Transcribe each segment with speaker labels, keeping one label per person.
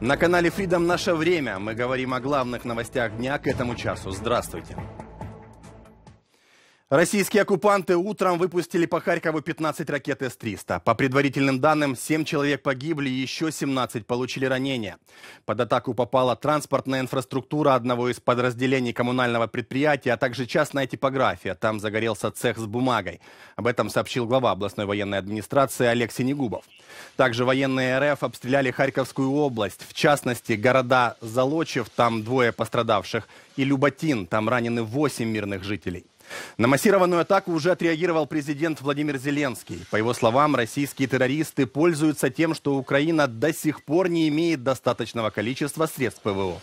Speaker 1: На канале Freedom «Наше время» мы говорим о главных новостях дня к этому часу. Здравствуйте! Российские оккупанты утром выпустили по Харькову 15 ракет С-300. По предварительным данным, 7 человек погибли и еще 17 получили ранения. Под атаку попала транспортная инфраструктура одного из подразделений коммунального предприятия, а также частная типография. Там загорелся цех с бумагой. Об этом сообщил глава областной военной администрации Олег Синегубов. Также военные РФ обстреляли Харьковскую область, в частности, города Залочев, там двое пострадавших, и Люботин, там ранены 8 мирных жителей. На массированную атаку уже отреагировал президент Владимир Зеленский. По его словам, российские террористы пользуются тем, что Украина до сих пор не имеет достаточного количества средств ПВО.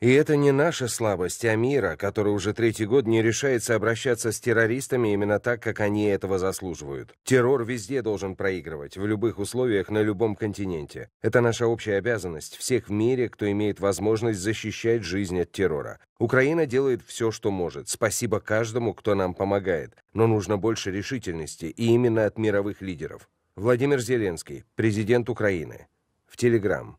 Speaker 1: И это
Speaker 2: не наша слабость, а мира, который уже третий год не решается обращаться с террористами именно так, как они этого заслуживают. Террор везде должен проигрывать, в любых условиях, на любом континенте. Это наша общая обязанность, всех в мире, кто имеет возможность защищать жизнь от террора. Украина делает все, что может. Спасибо каждому, кто нам помогает. Но нужно больше решительности, и именно от мировых лидеров. Владимир Зеленский, президент
Speaker 1: Украины. В Телеграм.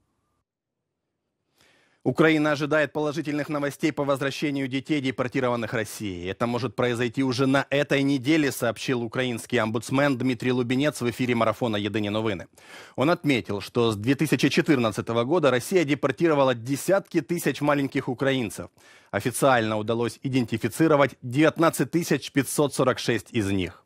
Speaker 1: Украина ожидает положительных новостей по возвращению детей, депортированных Россией. Это может произойти уже на этой неделе, сообщил украинский омбудсмен Дмитрий Лубенец в эфире марафона «Едыни новины». Он отметил, что с 2014 года Россия депортировала десятки тысяч маленьких украинцев. Официально удалось идентифицировать 19 546 из них.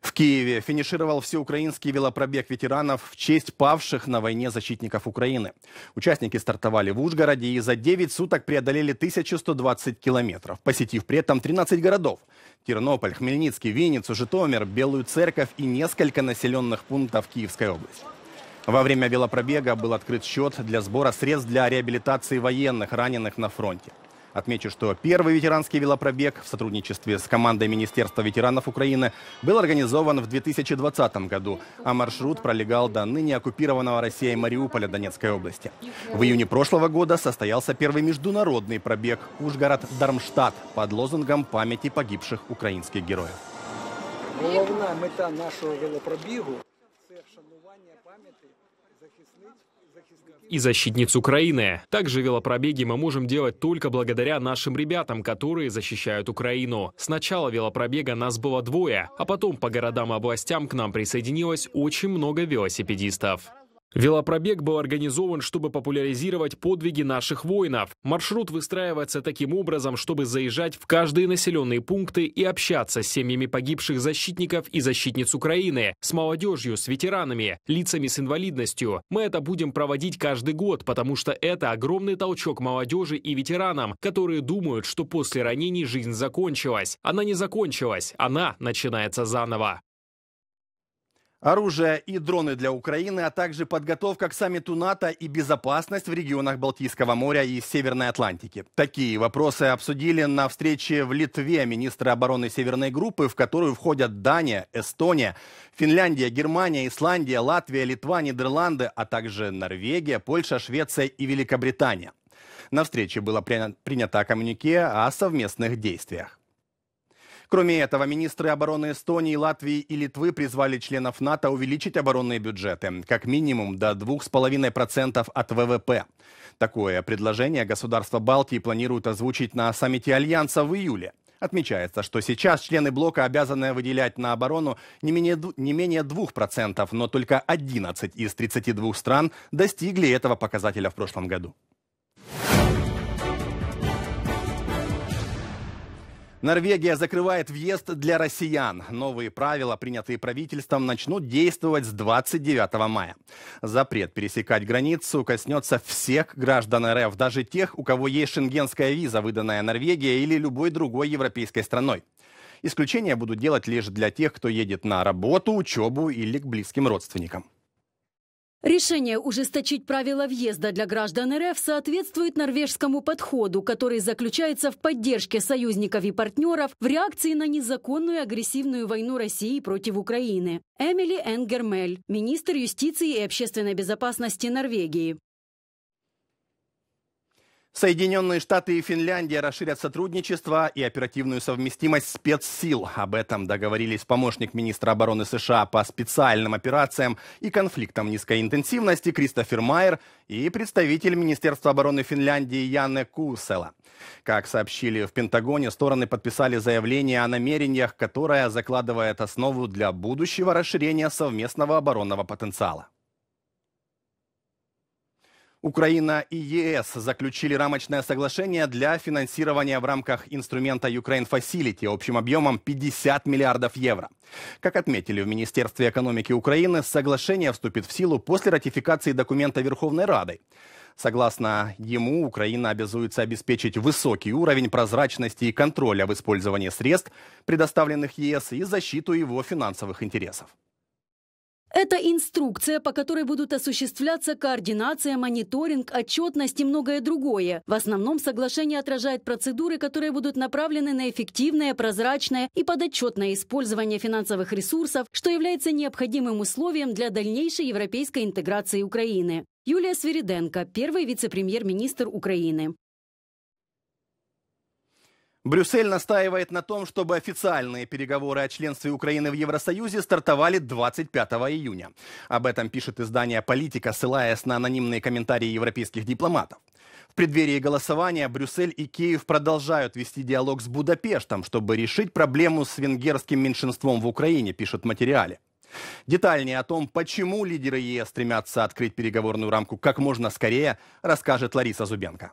Speaker 1: В Киеве финишировал всеукраинский велопробег ветеранов в честь павших на войне защитников Украины. Участники стартовали в Ужгороде и за 9 суток преодолели 1120 километров, посетив при этом 13 городов. Тернополь, Хмельницкий, Винницу, Житомир, Белую Церковь и несколько населенных пунктов Киевской области. Во время велопробега был открыт счет для сбора средств для реабилитации военных, раненых на фронте. Отмечу, что первый ветеранский велопробег в сотрудничестве с командой Министерства ветеранов Украины был организован в 2020 году, а маршрут пролегал до ныне оккупированного Россией Мариуполя Донецкой области. В июне прошлого года состоялся первый международный пробег Ужгород-Дармштадт под лозунгом памяти погибших украинских героев.
Speaker 3: Главная мета нашего велопробега.
Speaker 4: и защитниц Украины. Также велопробеги мы можем делать только благодаря нашим ребятам, которые защищают Украину. С начала велопробега нас было двое, а потом по городам и областям к нам присоединилось очень много велосипедистов. Велопробег был организован, чтобы популяризировать подвиги наших воинов. Маршрут выстраивается таким образом, чтобы заезжать в каждые населенные пункты и общаться с семьями погибших защитников и защитниц Украины, с молодежью, с ветеранами, лицами с инвалидностью. Мы это будем проводить каждый год, потому что это огромный толчок молодежи и ветеранам, которые думают, что после ранений жизнь закончилась. Она не
Speaker 1: закончилась, она начинается заново оружие и дроны для Украины, а также подготовка к саммиту НАТО и безопасность в регионах Балтийского моря и Северной Атлантики. Такие вопросы обсудили на встрече в Литве министра обороны Северной группы, в которую входят Дания, Эстония, Финляндия, Германия, Исландия, Латвия, Литва, Нидерланды, а также Норвегия, Польша, Швеция и Великобритания. На встрече было принято коммюнике о совместных действиях. Кроме этого, министры обороны Эстонии, Латвии и Литвы призвали членов НАТО увеличить оборонные бюджеты как минимум до 2,5% от ВВП. Такое предложение государства Балтии планируют озвучить на саммите Альянса в июле. Отмечается, что сейчас члены блока обязаны выделять на оборону не менее, не менее 2%, но только 11 из 32 стран достигли этого показателя в прошлом году. Норвегия закрывает въезд для россиян. Новые правила, принятые правительством, начнут действовать с 29 мая. Запрет пересекать границу коснется всех граждан РФ, даже тех, у кого есть шенгенская виза, выданная Норвегией или любой другой европейской страной. Исключения будут делать лишь для тех, кто едет на работу, учебу или к близким родственникам.
Speaker 5: Решение ужесточить правила въезда для граждан РФ соответствует норвежскому подходу, который заключается в поддержке союзников и партнеров в реакции на незаконную агрессивную войну России против Украины. Эмили Энгермель, министр юстиции и общественной безопасности Норвегии.
Speaker 1: Соединенные Штаты и Финляндия расширят сотрудничество и оперативную совместимость спецсил. Об этом договорились помощник министра обороны США по специальным операциям и конфликтам низкой интенсивности Кристофер Майер и представитель Министерства обороны Финляндии Яне Кусела. Как сообщили в Пентагоне, стороны подписали заявление о намерениях, которое закладывает основу для будущего расширения совместного оборонного потенциала. Украина и ЕС заключили рамочное соглашение для финансирования в рамках инструмента Ukraine Facility общим объемом 50 миллиардов евро. Как отметили в Министерстве экономики Украины, соглашение вступит в силу после ратификации документа Верховной Радой. Согласно ему, Украина обязуется обеспечить высокий уровень прозрачности и контроля в использовании средств, предоставленных ЕС, и защиту его финансовых интересов.
Speaker 5: Это инструкция, по которой будут осуществляться координация, мониторинг, отчетность и многое другое. В основном соглашение отражает процедуры, которые будут направлены на эффективное, прозрачное и подотчетное использование финансовых ресурсов, что является необходимым условием для дальнейшей европейской интеграции Украины. Юлия Свириденко, первый вице-премьер-министр Украины.
Speaker 1: Брюссель настаивает на том, чтобы официальные переговоры о членстве Украины в Евросоюзе стартовали 25 июня. Об этом пишет издание «Политика», ссылаясь на анонимные комментарии европейских дипломатов. В преддверии голосования Брюссель и Киев продолжают вести диалог с Будапештом, чтобы решить проблему с венгерским меньшинством в Украине, пишет в материале. Детальнее о том, почему лидеры ЕС стремятся открыть переговорную рамку как можно скорее, расскажет Лариса Зубенко.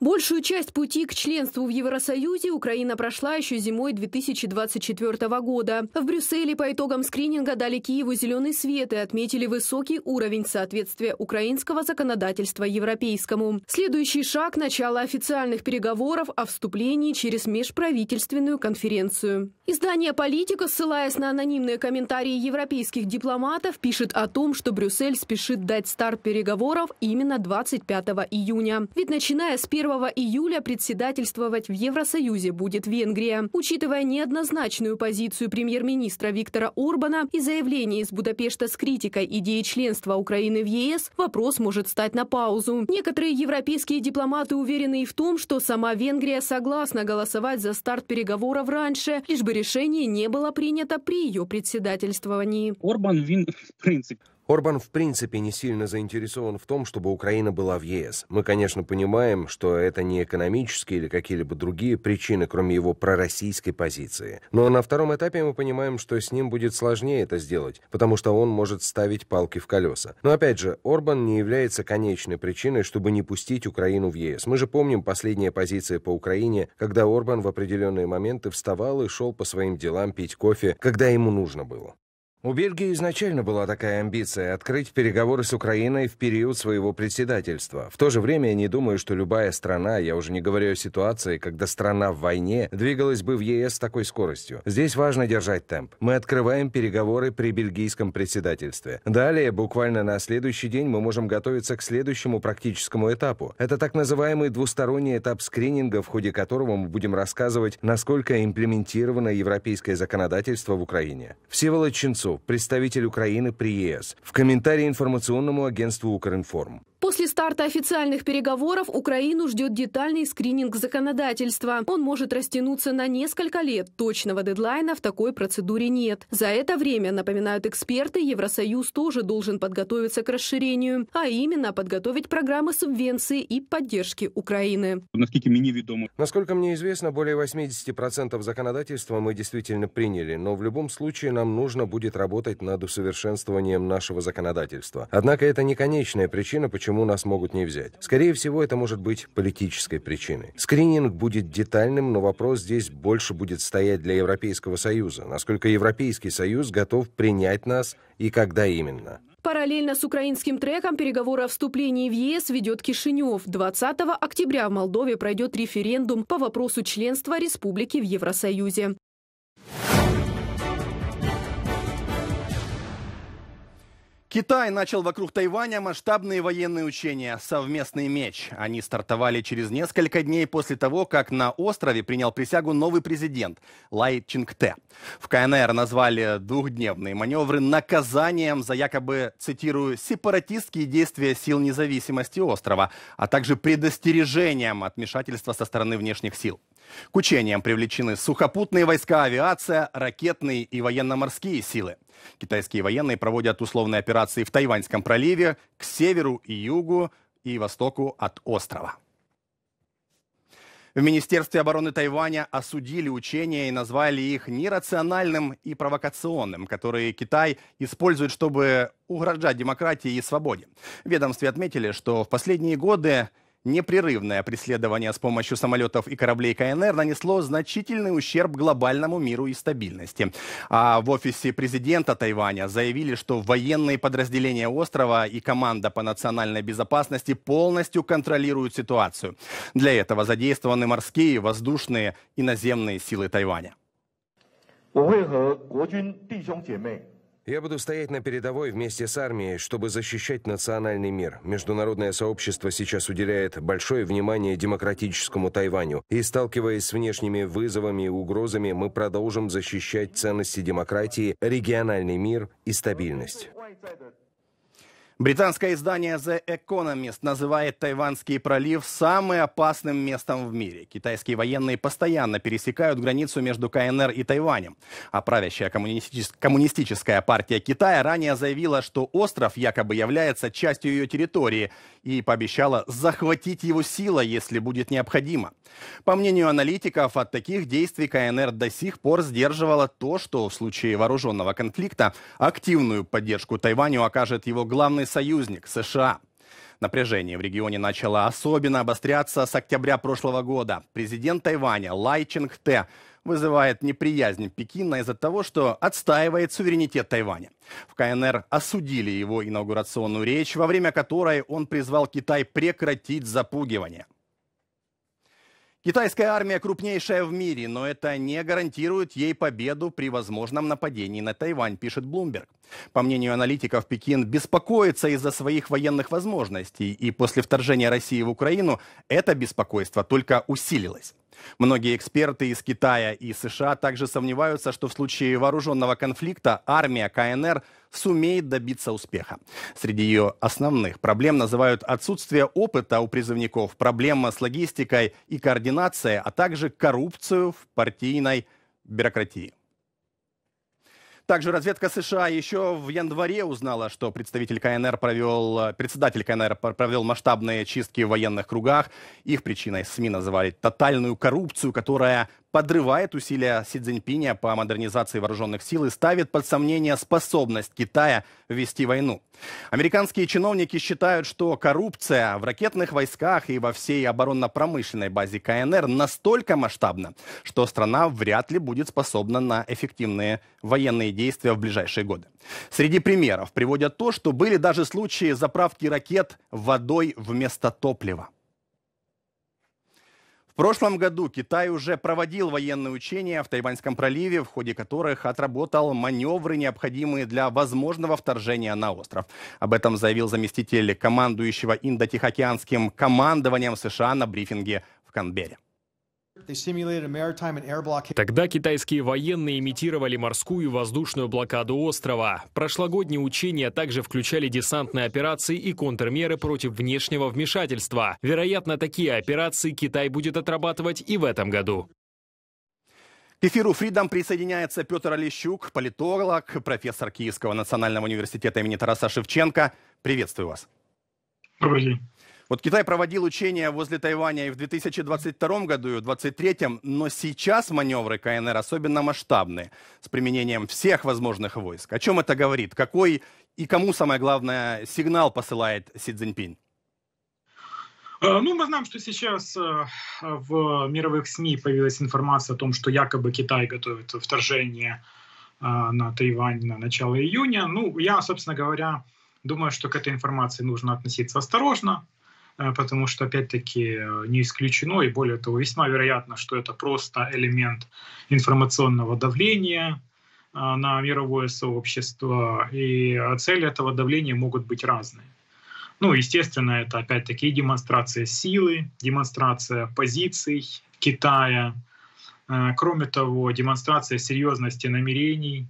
Speaker 5: Большую часть пути к членству в Евросоюзе Украина прошла еще зимой 2024 года. В Брюсселе по итогам скрининга дали Киеву зеленый свет и отметили высокий уровень соответствия украинского законодательства европейскому. Следующий шаг – начало официальных переговоров о вступлении через межправительственную конференцию. Издание «Политика», ссылаясь на анонимные комментарии европейских дипломатов, пишет о том, что Брюссель спешит дать старт переговоров именно 25 июня. Ведь начиная с 1 1 июля председательствовать в Евросоюзе будет Венгрия. Учитывая неоднозначную позицию премьер-министра Виктора Орбана и заявление из Будапешта с критикой идеи членства Украины в ЕС, вопрос может стать на паузу. Некоторые европейские дипломаты уверены и в том, что сама Венгрия согласна голосовать за старт переговоров раньше, лишь бы решение не было принято при ее председательствовании.
Speaker 2: Орбан, він, в принципе, Орбан в принципе не сильно заинтересован в том, чтобы Украина была в ЕС. Мы, конечно, понимаем, что это не экономические или какие-либо другие причины, кроме его пророссийской позиции. Но на втором этапе мы понимаем, что с ним будет сложнее это сделать, потому что он может ставить палки в колеса. Но опять же, Орбан не является конечной причиной, чтобы не пустить Украину в ЕС. Мы же помним последняя позиция по Украине, когда Орбан в определенные моменты вставал и шел по своим делам пить кофе, когда ему нужно было. У Бельгии изначально была такая амбиция – открыть переговоры с Украиной в период своего председательства. В то же время я не думаю, что любая страна, я уже не говорю о ситуации, когда страна в войне, двигалась бы в ЕС с такой скоростью. Здесь важно держать темп. Мы открываем переговоры при бельгийском председательстве. Далее, буквально на следующий день, мы можем готовиться к следующему практическому этапу. Это так называемый двусторонний этап скрининга, в ходе которого мы будем рассказывать, насколько имплементировано европейское законодательство в Украине. Всеволод Ченцов представитель Украины при ЕС, в комментарии информационному агентству «Укринформ».
Speaker 5: После старта официальных переговоров Украину ждет детальный скрининг законодательства. Он может растянуться на несколько лет. Точного дедлайна в такой процедуре нет. За это время, напоминают эксперты, Евросоюз тоже должен подготовиться к расширению, а именно подготовить программы субвенции и поддержки Украины.
Speaker 2: Насколько мне известно, более 80% законодательства мы действительно приняли, но в любом случае нам нужно будет работать над усовершенствованием нашего законодательства. Однако это не конечная причина, почему нас могут не взять. Скорее всего, это может быть политической причиной. Скрининг будет детальным, но вопрос здесь больше будет стоять для Европейского Союза. Насколько Европейский Союз готов принять нас и когда именно?
Speaker 5: Параллельно с украинским треком переговоры о вступлении в ЕС ведет Кишинев. 20 октября в Молдове пройдет референдум по вопросу членства республики в Евросоюзе.
Speaker 1: Китай начал вокруг Тайваня масштабные военные учения «Совместный меч». Они стартовали через несколько дней после того, как на острове принял присягу новый президент Лай Чингте. В КНР назвали двухдневные маневры наказанием за якобы, цитирую, «сепаратистские действия сил независимости острова», а также предостережением от вмешательства со стороны внешних сил. К учениям привлечены сухопутные войска, авиация, ракетные и военно-морские силы. Китайские военные проводят условные операции в Тайваньском проливе, к северу и югу и востоку от острова. В Министерстве обороны Тайваня осудили учения и назвали их нерациональным и провокационным, которые Китай использует, чтобы угрожать демократии и свободе. В ведомстве отметили, что в последние годы Непрерывное преследование с помощью самолетов и кораблей КНР нанесло значительный ущерб глобальному миру и стабильности. А в офисе президента Тайваня заявили, что военные подразделения острова и команда по национальной безопасности полностью контролируют ситуацию. Для этого задействованы морские, воздушные и наземные силы Тайваня. Э,
Speaker 2: я буду стоять на передовой вместе с армией, чтобы защищать национальный мир. Международное сообщество сейчас уделяет большое внимание демократическому Тайваню. И сталкиваясь с внешними вызовами и угрозами, мы продолжим защищать ценности демократии, региональный мир и стабильность.
Speaker 1: Британское издание The Economist называет Тайванский пролив самым опасным местом в мире. Китайские военные постоянно пересекают границу между КНР и Тайванем. А правящая коммунистичес... коммунистическая партия Китая ранее заявила, что остров якобы является частью ее территории и пообещала захватить его сила, если будет необходимо. По мнению аналитиков, от таких действий КНР до сих пор сдерживала то, что в случае вооруженного конфликта активную поддержку Тайваню окажет его главный союзник – США. Напряжение в регионе начало особенно обостряться с октября прошлого года. Президент Тайваня Лай Чинг Те вызывает неприязнь Пекина из-за того, что отстаивает суверенитет Тайваня. В КНР осудили его инаугурационную речь, во время которой он призвал Китай прекратить запугивание – Китайская армия крупнейшая в мире, но это не гарантирует ей победу при возможном нападении на Тайвань, пишет Блумберг. По мнению аналитиков, Пекин беспокоится из-за своих военных возможностей, и после вторжения России в Украину это беспокойство только усилилось. Многие эксперты из Китая и США также сомневаются, что в случае вооруженного конфликта армия КНР сумеет добиться успеха. Среди ее основных проблем называют отсутствие опыта у призывников, проблема с логистикой и координацией, а также коррупцию в партийной бюрократии. Также разведка США еще в январе узнала, что представитель КНР провел, председатель КНР провел масштабные чистки в военных кругах. Их причиной СМИ называли тотальную коррупцию, которая подрывает усилия Си Цзиньпиня по модернизации вооруженных сил и ставит под сомнение способность Китая вести войну. Американские чиновники считают, что коррупция в ракетных войсках и во всей оборонно-промышленной базе КНР настолько масштабна, что страна вряд ли будет способна на эффективные военные действия в ближайшие годы. Среди примеров приводят то, что были даже случаи заправки ракет водой вместо топлива прошлом году Китай уже проводил военные учения в Тайваньском проливе, в ходе которых отработал маневры, необходимые для возможного вторжения на остров. Об этом заявил заместитель командующего Индо-Тихоокеанским командованием США на брифинге в Канберре. Тогда китайские
Speaker 4: военные имитировали морскую и воздушную блокаду острова. Прошлогодние учения также включали десантные операции и контрмеры против внешнего вмешательства. Вероятно, такие
Speaker 1: операции Китай будет отрабатывать и в этом году. К эфиру Freedom присоединяется Петр Олещук, политолог, профессор Киевского национального университета имени Тараса Шевченко. Приветствую вас. Добрый день. Вот Китай проводил учения возле Тайваня и в 2022 году, и в 2023, но сейчас маневры КНР особенно масштабны, с применением всех возможных войск. О чем это говорит? Какой и кому, самое главное, сигнал посылает Си Цзиньпин?
Speaker 3: Э, ну, мы знаем, что сейчас э, в мировых СМИ появилась информация о том, что якобы Китай готовит вторжение э, на Тайвань на начало июня. Ну, я, собственно говоря, думаю, что к этой информации нужно относиться осторожно. Э, потому что, опять-таки, э, не исключено, и более того, весьма вероятно, что это просто элемент информационного давления э, на мировое сообщество, и цели этого давления могут быть разные. Ну, естественно, это опять-таки демонстрация силы, демонстрация позиций Китая, кроме того, демонстрация серьезности намерений.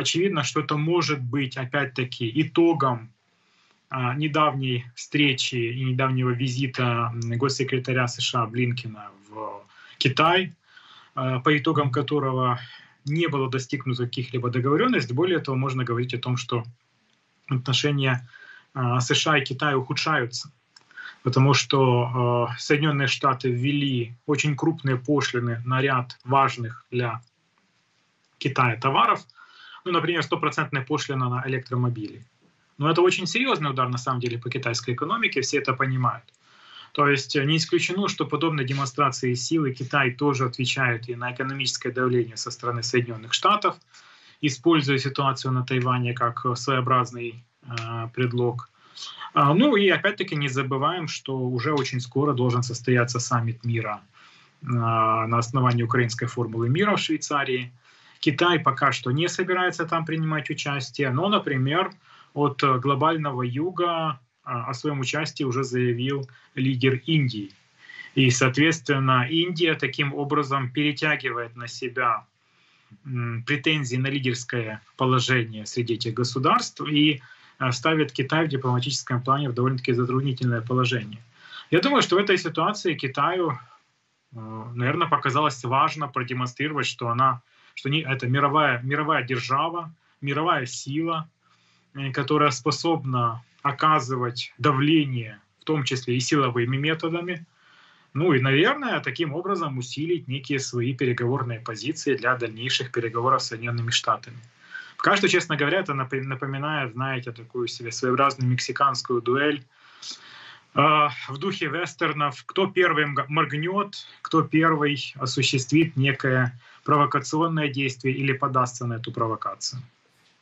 Speaker 3: Очевидно, что это может быть опять-таки итогом а, недавней встречи и недавнего визита госсекретаря США Блинкина в Китай, а, по итогам которого не было достигнуто каких-либо договоренностей. Более того, можно говорить о том, что отношения а, США и Китая ухудшаются, потому что Соединенные Штаты ввели очень крупные пошлины на ряд важных для Китая товаров, ну, например, стопроцентная пошлина на электромобили. Но это очень серьезный удар на самом деле по китайской экономике, все это понимают. То есть э, не исключено, что подобные демонстрации силы Китай тоже отвечают и на экономическое давление со стороны Соединенных Штатов, используя ситуацию на Тайване как э, своеобразный э, предлог. А, ну и опять-таки не забываем, что уже очень скоро должен состояться саммит мира э, на основании украинской формулы мира в Швейцарии. Китай пока что не собирается там принимать участие, но, например, от э, глобального юга э, о своем участии уже заявил лидер Индии. И, соответственно, Индия таким образом перетягивает на себя претензии на лидерское положение среди этих государств и э, ставит Китай в дипломатическом плане в довольно-таки затруднительное положение. Я думаю, что в этой ситуации Китаю, наверное, показалось важно продемонстрировать, что она, что не, это мировая, мировая держава, мировая сила — которая способна оказывать давление, в том числе и силовыми методами, ну и, наверное, таким образом усилить некие свои переговорные позиции для дальнейших переговоров с Соединенными Штатами. Пока что, честно говоря, это напоминает, знаете, такую себе своеобразную мексиканскую дуэль э, в духе вестернов, кто первым моргнет, кто первый осуществит некое провокационное действие или подастся на эту провокацию.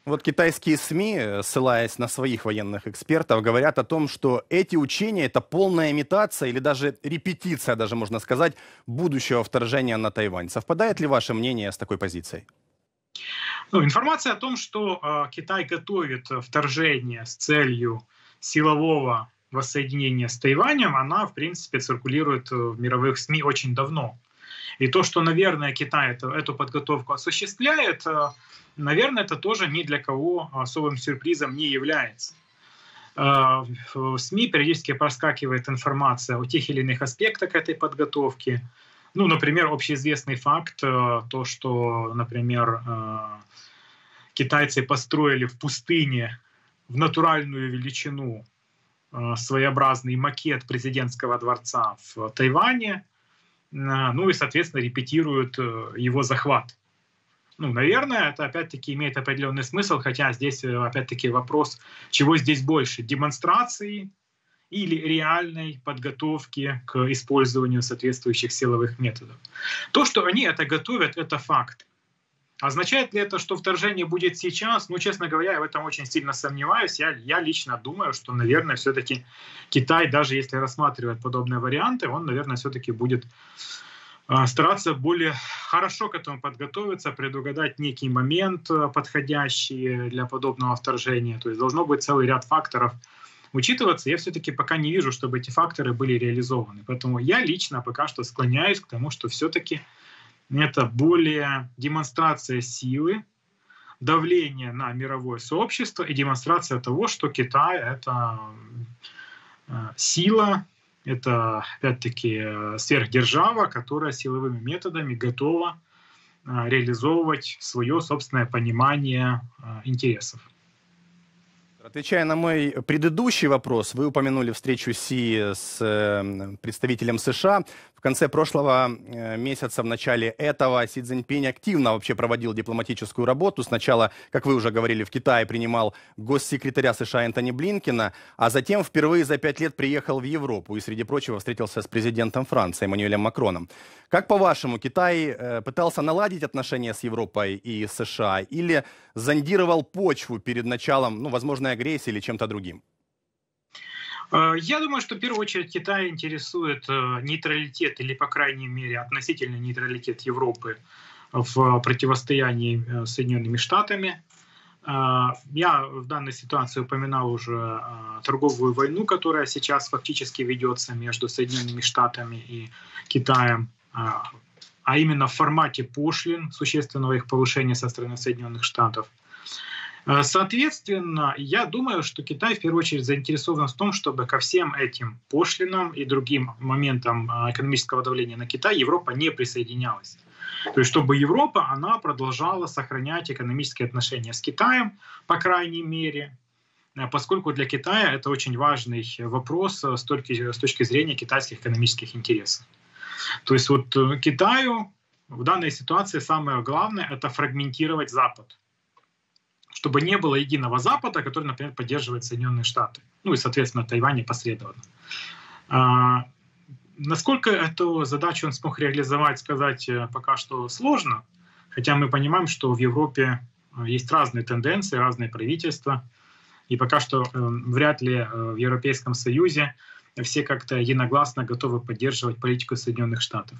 Speaker 1: Вот китайские СМИ, э, ссылаясь на своих военных экспертов, говорят о том, что эти учения это полная имитация или даже репетиция, даже можно сказать, будущего вторжения на Тайвань. Совпадает ли ваше мнение с такой позицией?
Speaker 3: Ну, информация о том, что э, Китай готовит вторжение с целью силового воссоединения с Тайванем, она, в принципе, циркулирует э, в мировых СМИ очень давно. И то, что, наверное, Китай это, эту подготовку осуществляет, э, наверное, это тоже ни для кого особым сюрпризом не является. Э, в СМИ периодически проскакивает информация о тех или иных аспектах этой подготовки. Ну, например, общеизвестный факт, э, то, что, например, э, китайцы построили в пустыне в натуральную величину своеобразный макет президентского дворца в Тайване, ну и, соответственно, репетируют его захват. Ну, наверное, это опять-таки имеет определенный смысл, хотя здесь э, опять-таки вопрос, чего здесь больше, демонстрации или реальной подготовки к использованию соответствующих силовых методов. То, что они это готовят, это факт. Означает ли это, что вторжение будет сейчас? Ну, честно говоря, я в этом очень сильно сомневаюсь. Я, я лично думаю, что, наверное, все-таки Китай, даже если рассматривает подобные варианты, он, наверное, все-таки будет а, стараться более хорошо к этому подготовиться, предугадать некий момент э, подходящий для подобного вторжения. То есть должно быть целый ряд факторов учитываться. Я все-таки пока не вижу, чтобы эти факторы были реализованы. Поэтому я лично пока что склоняюсь к тому, что все-таки это более демонстрация силы, давление на мировое сообщество и демонстрация того, что Китай — это э, сила, это, опять-таки, э, сверхдержава, которая силовыми методами готова э, реализовывать свое собственное понимание э, интересов.
Speaker 1: Отвечая на мой предыдущий вопрос, вы упомянули встречу Си с представителем США, в конце прошлого э, месяца, в начале этого, Си Цзиньпинь активно вообще проводил дипломатическую работу. Сначала, как вы уже говорили, в Китае принимал госсекретаря США Энтони Блинкина, а затем впервые за пять лет приехал в Европу и, среди прочего, встретился с президентом Франции Эммануэлем Макроном. Как по-вашему, Китай э, пытался наладить отношения с Европой и США или зондировал почву перед началом, ну, возможной агрессии или чем-то другим?
Speaker 3: Э, я думаю, что в первую очередь Китай интересует э, нейтралитет или, по крайней мере, относительный нейтралитет Европы в противостоянии э, с Соединенными Штатами. Я в данной ситуации упоминал уже торговую войну, которая сейчас фактически ведется между Соединенными Штатами и Китаем, а именно в формате пошлин, существенного их повышения со стороны Соединенных Штатов. Э, соответственно, я думаю, что Китай в первую очередь заинтересован в том, чтобы ко всем этим пошлинам и другим моментам э, экономического давления на Китай Европа не присоединялась. То есть, чтобы Европа, она продолжала сохранять экономические отношения с Китаем, по крайней мере, э, поскольку для Китая это очень важный вопрос с точки, с точки зрения китайских экономических интересов. То есть вот Китаю в данной ситуации самое главное — это фрагментировать Запад чтобы не было единого Запада, который, например, поддерживает Соединенные Штаты, ну и, соответственно, Тайвань непосредственно. А, насколько эту задачу он смог реализовать, сказать э, пока что сложно, хотя мы понимаем, что в Европе э, есть разные тенденции, разные правительства, и пока что э, вряд ли в Европейском Союзе все как-то единогласно готовы поддерживать политику Соединенных Штатов.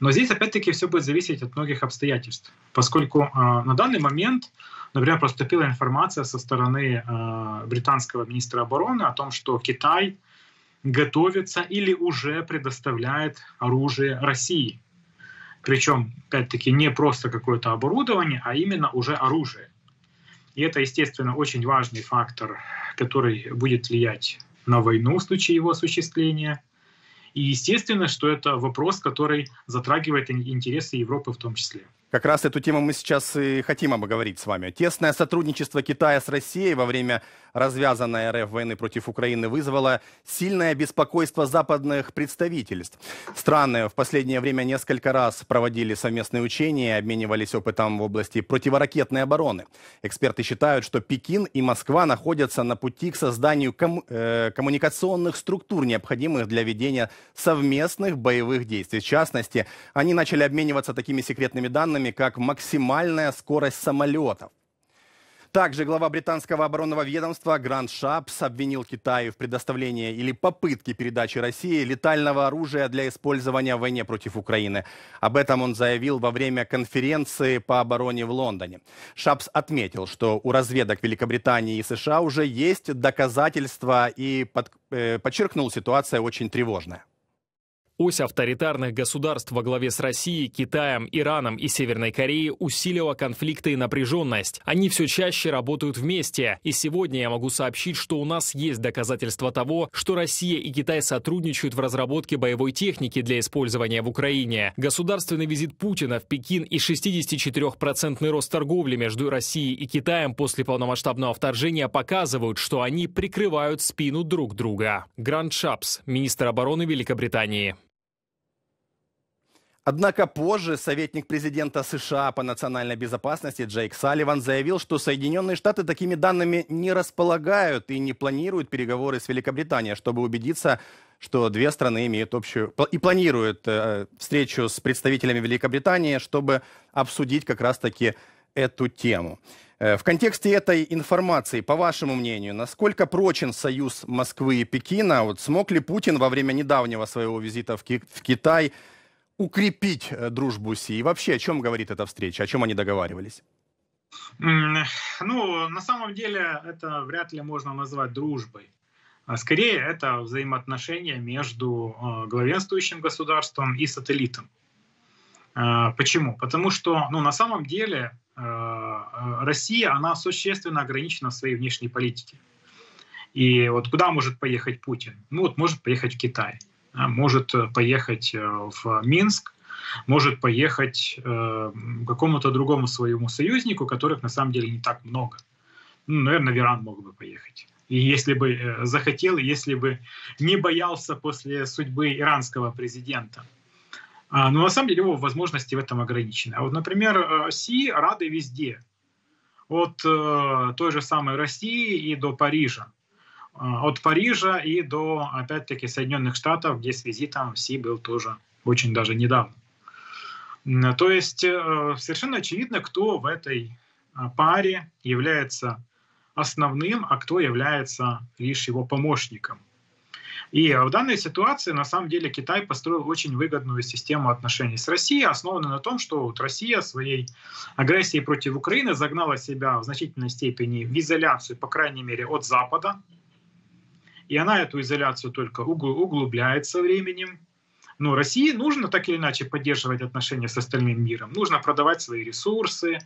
Speaker 3: Но здесь опять-таки все будет зависеть от многих обстоятельств, поскольку э, на данный момент, например, поступила информация со стороны э, британского министра обороны о том, что Китай готовится или уже предоставляет оружие России. Причем, опять-таки, не просто какое-то оборудование, а именно уже оружие. И это, естественно, очень важный фактор, который будет влиять на войну в случае его осуществления – и естественно, что это вопрос, который затрагивает интересы Европы в том числе.
Speaker 1: Как раз эту тему мы сейчас и хотим обговорить с вами. Тесное сотрудничество Китая с Россией во время развязанной РФ войны против Украины вызвало сильное беспокойство западных представительств. Страны в последнее время несколько раз проводили совместные учения и обменивались опытом в области противоракетной обороны. Эксперты считают, что Пекин и Москва находятся на пути к созданию ком- э- коммуникационных структур, необходимых для ведения совместных боевых действий. В частности, они начали обмениваться такими секретными данными, терминами, как максимальная скорость самолетов. Также глава британского оборонного ведомства Гранд Шапс обвинил Китай в предоставлении или попытке передачи России летального оружия для использования в войне против Украины. Об этом он заявил во время конференции по обороне в Лондоне. Шапс отметил, что у разведок Великобритании и США уже есть доказательства и под, э, подчеркнул, ситуация очень тревожная.
Speaker 4: Ось авторитарных государств во главе с Россией, Китаем, Ираном и Северной Кореей усилила конфликты и напряженность. Они все чаще работают вместе. И сегодня я могу сообщить, что у нас есть доказательства того, что Россия и Китай сотрудничают в разработке боевой техники для использования в Украине. Государственный визит Путина в Пекин и 64-процентный рост торговли между Россией и Китаем после полномасштабного вторжения показывают, что они прикрывают спину друг друга. Гранд Шапс, министр обороны
Speaker 1: Великобритании. Однако позже советник президента США по национальной безопасности Джейк Салливан заявил, что Соединенные Штаты такими данными не располагают и не планируют переговоры с Великобританией, чтобы убедиться, что две страны имеют общую и планируют э, встречу с представителями Великобритании, чтобы обсудить как раз-таки эту тему. Э, в контексте этой информации, по вашему мнению, насколько прочен союз Москвы и Пекина? Вот смог ли Путин во время недавнего своего визита в, Ки в Китай укрепить э, дружбу Си? И вообще, о чем говорит эта встреча? О чем они договаривались?
Speaker 3: Ну, на самом деле, это вряд ли можно назвать дружбой. А скорее, это взаимоотношения между э, главенствующим государством и сателлитом. Э, почему? Потому что, ну, на самом деле, Россия, она существенно ограничена в своей внешней политике. И вот куда может поехать Путин? Ну, вот может поехать в Китай. А, может э, поехать э, в Минск, может поехать э, к какому-то другому своему союзнику, которых на самом деле не так много. Ну, наверное, Иран мог бы поехать. И если бы захотел, если бы не боялся после судьбы иранского президента. А, но на самом деле его возможности в этом ограничены. А вот, например, Си рады везде. От той же самой России и до Парижа. Э, от Парижа и до, опять-таки, Соединенных Штатов, где с визитом Си был тоже очень даже недавно. То есть э, совершенно очевидно, кто в этой э, паре является основным, а кто является лишь его помощником. И в данной ситуации, на самом деле, Китай построил очень выгодную систему отношений с Россией, основанную на том, что вот Россия своей агрессией против Украины загнала себя в значительной степени в изоляцию, по крайней мере, от Запада, и она эту изоляцию только угу-, углубляет со временем. Но России нужно так или иначе поддерживать отношения с остальным миром. Нужно продавать свои ресурсы,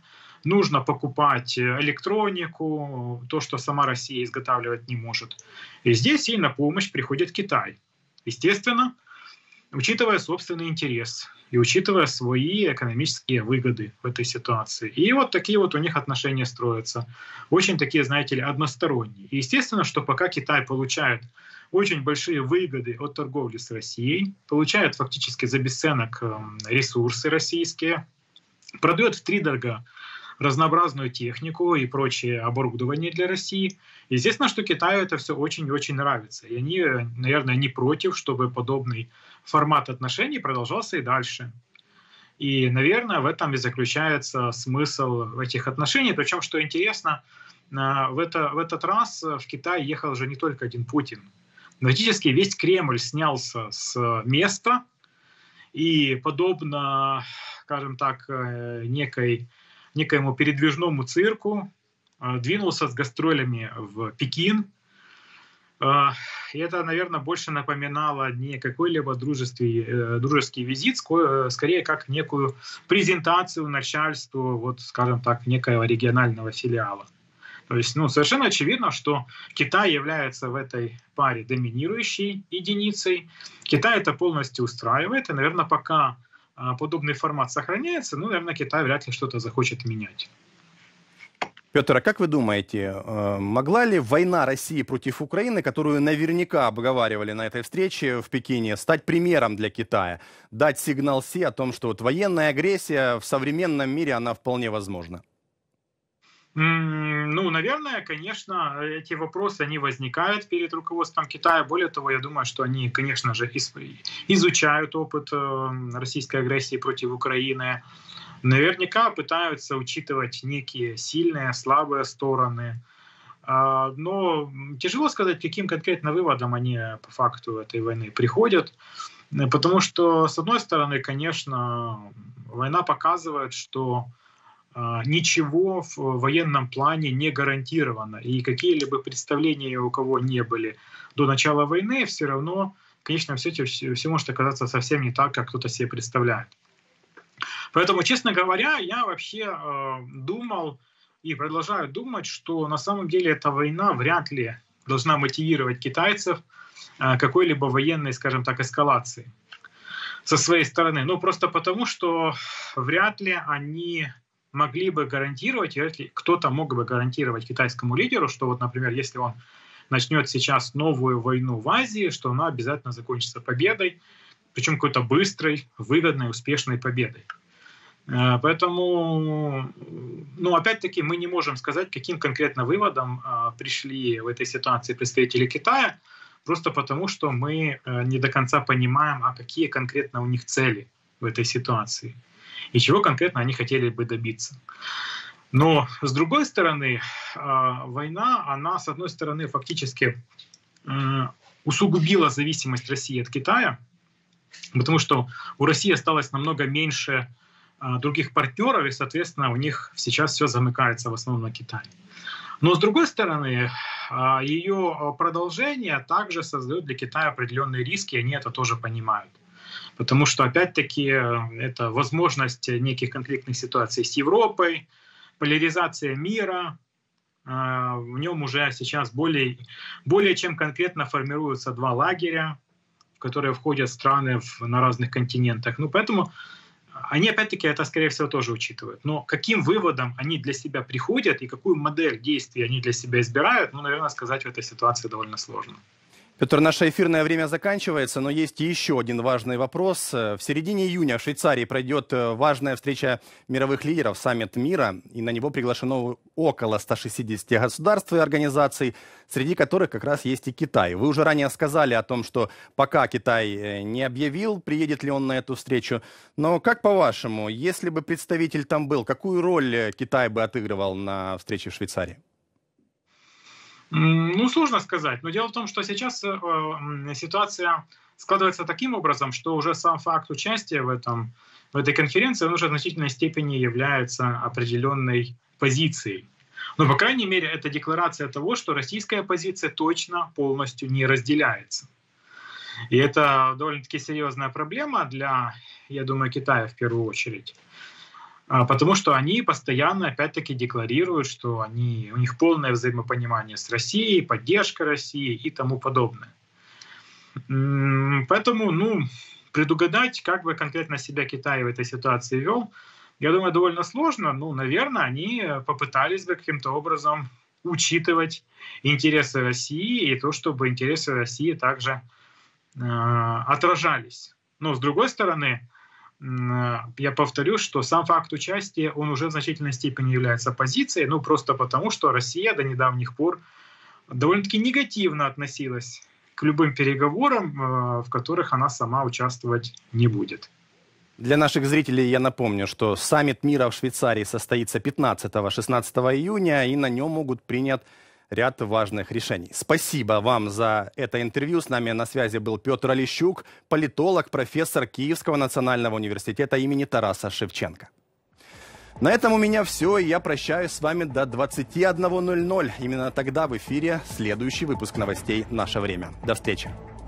Speaker 3: нужно покупать э, электронику, то, что сама Россия изготавливать не может. И здесь ей на помощь приходит Китай. Естественно, учитывая собственный интерес и учитывая свои экономические выгоды в этой ситуации. И вот такие вот у них отношения строятся. Очень такие, знаете ли, односторонние. И естественно, что пока Китай получает очень большие выгоды от торговли с Россией, получает фактически за бесценок эм, ресурсы российские, продает в три дорога разнообразную технику и прочее оборудование для России. И естественно, что Китаю это все очень-очень нравится. И они, наверное, не против, чтобы подобный формат отношений продолжался и дальше. И, наверное, в этом и заключается смысл этих отношений. Причем, что интересно, а, в, это, в этот раз в Китай ехал же не только один Путин. Фактически весь Кремль снялся с места, и подобно, скажем так, э, некой некоему передвижному цирку, э, двинулся с гастролями в Пекин. Э, это, наверное, больше напоминало не какой-либо дружеский, э, дружеский визит, скорее как некую презентацию начальству, вот, скажем так, некоего регионального филиала. То есть, ну, совершенно очевидно, что Китай является в этой паре доминирующей единицей. Китай это полностью устраивает, и, наверное, пока а подобный формат сохраняется, ну, наверное, Китай вряд ли что-то захочет менять.
Speaker 1: Петр, а как вы думаете, э, могла ли война России против Украины, которую наверняка обговаривали на этой встрече в Пекине, стать примером для Китая, дать сигнал Си о том, что вот военная агрессия в современном мире, она вполне возможна?
Speaker 3: Ну, наверное, конечно, эти вопросы, они возникают перед руководством Китая. Более того, я думаю, что они, конечно же, изучают опыт э, российской агрессии против Украины. Наверняка пытаются учитывать некие сильные, слабые стороны. А, но тяжело сказать, каким конкретно выводом они по факту этой войны приходят. Потому что, с одной стороны, конечно, война показывает, что а, ничего в военном плане не гарантировано. И какие-либо представления у кого не были до начала войны, все равно конечно все счете все может оказаться совсем не так, как кто-то себе представляет. Поэтому, честно говоря, я вообще а, думал и продолжаю думать, что на самом деле эта война вряд ли должна мотивировать китайцев а, какой-либо военной, скажем так, эскалации со своей стороны. Ну, просто потому, что вряд ли они могли бы гарантировать, если кто-то мог бы гарантировать китайскому лидеру, что вот, например, если он начнет сейчас новую войну в Азии, что она обязательно закончится победой, причем какой-то быстрой, выгодной, успешной победой. Э, поэтому, ну, опять-таки, мы не можем сказать, каким конкретно выводом э, пришли в этой ситуации представители Китая, просто потому что мы э, не до конца понимаем, а какие конкретно у них цели в этой ситуации и чего конкретно они хотели бы добиться. Но с другой стороны, а, война, она, с одной стороны, фактически усугубила зависимость России от Китая, потому что у России осталось намного меньше а, других партнеров, и, соответственно, у них сейчас все замыкается в основном на Китае. Но, с другой стороны, а, ее продолжение также создает для Китая определенные риски, и они это тоже понимают потому что, опять-таки, это возможность неких конфликтных ситуаций с Европой, поляризация мира, а, в нем уже сейчас более, более чем конкретно формируются два лагеря, в которые входят страны в, на разных континентах. Ну, поэтому они, опять-таки, это, скорее всего, тоже учитывают. Но каким выводом они для себя приходят и какую модель действий они для себя избирают, ну, наверное, сказать в этой ситуации довольно сложно.
Speaker 1: Петр, наше эфирное время заканчивается, но есть еще один важный вопрос. Э, в середине июня в Швейцарии пройдет э, важная встреча мировых лидеров, саммит мира, и на него приглашено около 160 государств и организаций, среди которых как раз есть и Китай. Вы уже ранее сказали о том, что пока Китай э, не объявил, приедет ли он на эту встречу. Но как по-вашему, если бы представитель там был, какую роль Китай бы отыгрывал на встрече в Швейцарии?
Speaker 3: Ну, сложно сказать. Но дело в том, что сейчас э, ситуация складывается таким образом, что уже сам факт участия в, этом, в этой конференции он уже в значительной степени является определенной позицией. Но, ну, по крайней мере, это декларация того, что российская позиция точно полностью не разделяется. И это довольно-таки серьезная проблема для, я думаю, Китая в первую очередь. А, потому что они постоянно, опять-таки, декларируют, что они, у них полное взаимопонимание с Россией, поддержка России и тому подобное. Поэтому, ну, предугадать, как бы конкретно себя Китай в этой ситуации вел, я думаю, довольно сложно. Ну, наверное, они попытались бы каким-то образом учитывать интересы России и то, чтобы интересы России также э, отражались. Но с другой стороны, Э, я повторю, что сам факт участия, он уже в значительной степени является оппозицией, ну просто потому, что Россия до недавних пор довольно-таки негативно относилась к любым переговорам, э, в которых она сама участвовать
Speaker 1: не будет. Для наших зрителей я напомню, что саммит мира в Швейцарии состоится 15-16 июня, и на нем могут принять ряд важных решений. Спасибо вам за это интервью. С нами на связи был Петр Олещук, политолог, профессор Киевского национального университета имени Тараса Шевченко. На этом у меня все, и я прощаюсь с вами до 21.00. Именно тогда в эфире следующий выпуск новостей «Наше время». До встречи!